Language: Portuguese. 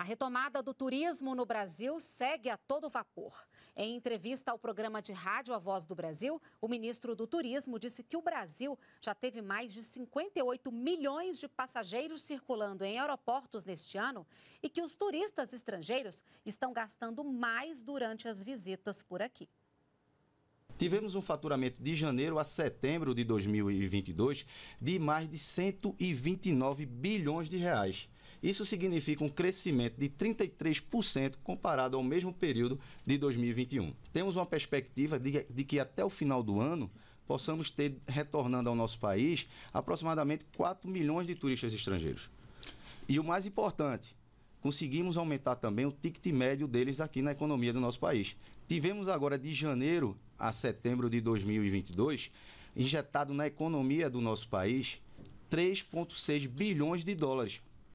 A retomada do turismo no Brasil segue a todo vapor. Em entrevista ao programa de rádio A Voz do Brasil, o ministro do Turismo disse que o Brasil já teve mais de 58 milhões de passageiros circulando em aeroportos neste ano e que os turistas estrangeiros estão gastando mais durante as visitas por aqui tivemos um faturamento de janeiro a setembro de 2022 de mais de 129 bilhões de reais. Isso significa um crescimento de 33% comparado ao mesmo período de 2021. Temos uma perspectiva de, de, que até o final do ano possamos ter retornando ao nosso país aproximadamente 4 milhões de turistas estrangeiros. E o mais importante, conseguimos aumentar também o ticket médio deles aqui na economia do nosso país. Tivemos agora de janeiro a setembro de 2022, injetado na economia do nosso país 3,6 bilhões de dólares